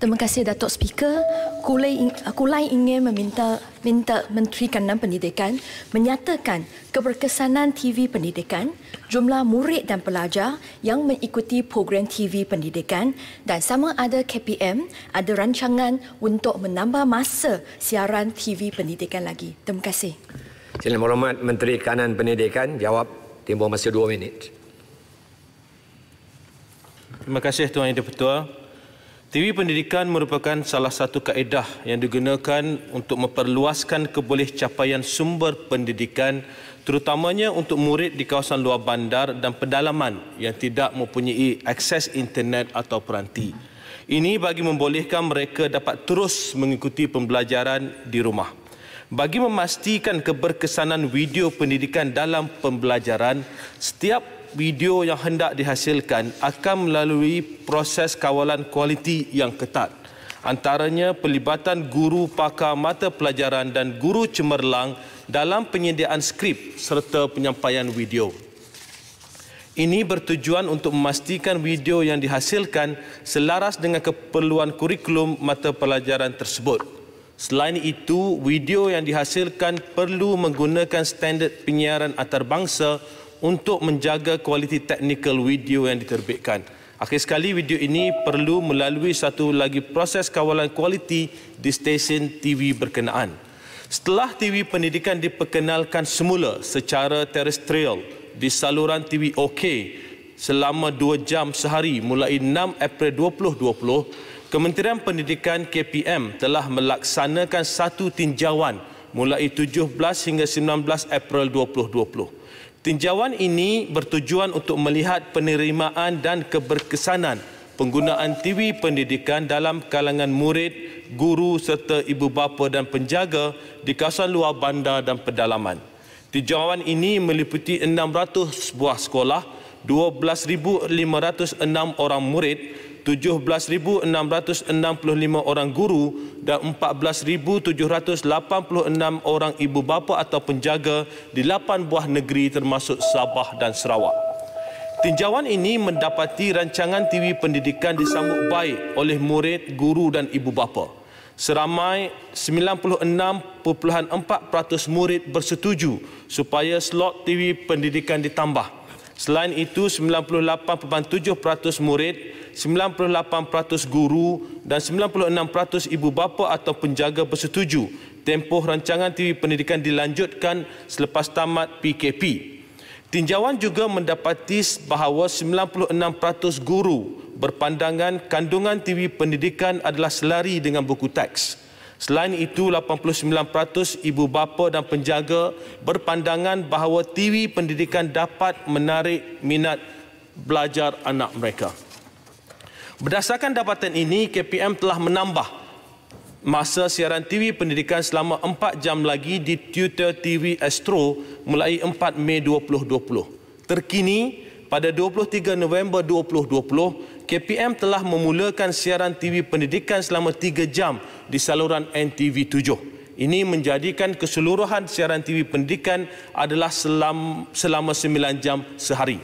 Terima kasih Datuk Speaker. Kulai, Kulai ingin meminta minta Menteri Kanan Pendidikan menyatakan keberkesanan TV Pendidikan, jumlah murid dan pelajar yang mengikuti program TV Pendidikan dan sama ada KPM ada rancangan untuk menambah masa siaran TV Pendidikan lagi. Terima kasih. Sila menghormat Menteri Kanan Pendidikan jawab tempoh masa dua minit. Terima kasih Tuan Yang Dipertua. TV pendidikan merupakan salah satu kaedah yang digunakan untuk memperluaskan keboleh capaian sumber pendidikan terutamanya untuk murid di kawasan luar bandar dan pedalaman yang tidak mempunyai akses internet atau peranti. Ini bagi membolehkan mereka dapat terus mengikuti pembelajaran di rumah. Bagi memastikan keberkesanan video pendidikan dalam pembelajaran, setiap video yang hendak dihasilkan akan melalui proses kawalan kualiti yang ketat. Antaranya pelibatan guru pakar mata pelajaran dan guru cemerlang dalam penyediaan skrip serta penyampaian video. Ini bertujuan untuk memastikan video yang dihasilkan selaras dengan keperluan kurikulum mata pelajaran tersebut. Selain itu, video yang dihasilkan perlu menggunakan standard penyiaran antarabangsa untuk menjaga kualiti teknikal video yang diterbitkan. Akhir sekali, video ini perlu melalui satu lagi proses kawalan kualiti di stesen TV berkenaan. Setelah TV pendidikan diperkenalkan semula secara terestrial di saluran TV OK selama 2 jam sehari mulai 6 April 2020, Kementerian Pendidikan KPM telah melaksanakan satu tinjauan mulai 17 hingga 19 April 2020. Tinjauan ini bertujuan untuk melihat penerimaan dan keberkesanan penggunaan TV pendidikan dalam kalangan murid, guru serta ibu bapa dan penjaga di kawasan luar bandar dan pedalaman. Tinjauan ini meliputi 600 buah sekolah 12,506 orang murid, 17,665 orang guru dan 14,786 orang ibu bapa atau penjaga di lapan buah negeri termasuk Sabah dan Sarawak. Tinjauan ini mendapati rancangan TV pendidikan disambut baik oleh murid, guru dan ibu bapa. Seramai 96.4% murid bersetuju supaya slot TV pendidikan ditambah. Selain itu, 98.7% murid, 98% guru dan 96% ibu bapa atau penjaga bersetuju tempoh rancangan TV pendidikan dilanjutkan selepas tamat PKP. Tinjauan juga mendapati bahawa 96% guru berpandangan kandungan TV pendidikan adalah selari dengan buku teks. Selain itu, 89% ibu bapa dan penjaga berpandangan bahawa TV pendidikan dapat menarik minat belajar anak mereka. Berdasarkan dapatan ini, KPM telah menambah masa siaran TV pendidikan selama 4 jam lagi di Tutor TV Astro mulai 4 Mei 2020. Terkini, pada 23 November 2020, KPM telah memulakan siaran TV pendidikan selama 3 jam di saluran NTV7. Ini menjadikan keseluruhan siaran TV pendidikan adalah selama 9 jam sehari.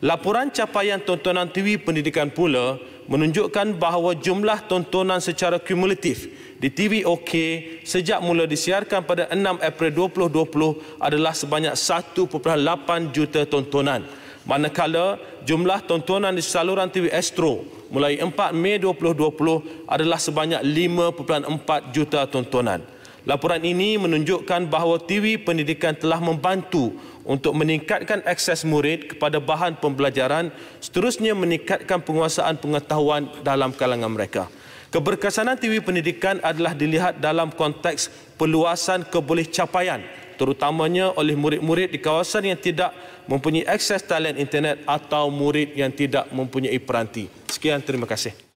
Laporan capaian tontonan TV pendidikan pula menunjukkan bahawa jumlah tontonan secara kumulatif di TV OK sejak mula disiarkan pada 6 April 2020 adalah sebanyak 1.8 juta tontonan manakala jumlah tontonan di saluran TV Astro mulai 4 Mei 2020 adalah sebanyak 5.4 juta tontonan. Laporan ini menunjukkan bahawa TV pendidikan telah membantu untuk meningkatkan akses murid kepada bahan pembelajaran seterusnya meningkatkan penguasaan pengetahuan dalam kalangan mereka. Keberkesanan TV pendidikan adalah dilihat dalam konteks peluasan kebolehcapaian terutamanya oleh murid-murid di kawasan yang tidak mempunyai akses talian internet atau murid yang tidak mempunyai peranti. Sekian, terima kasih.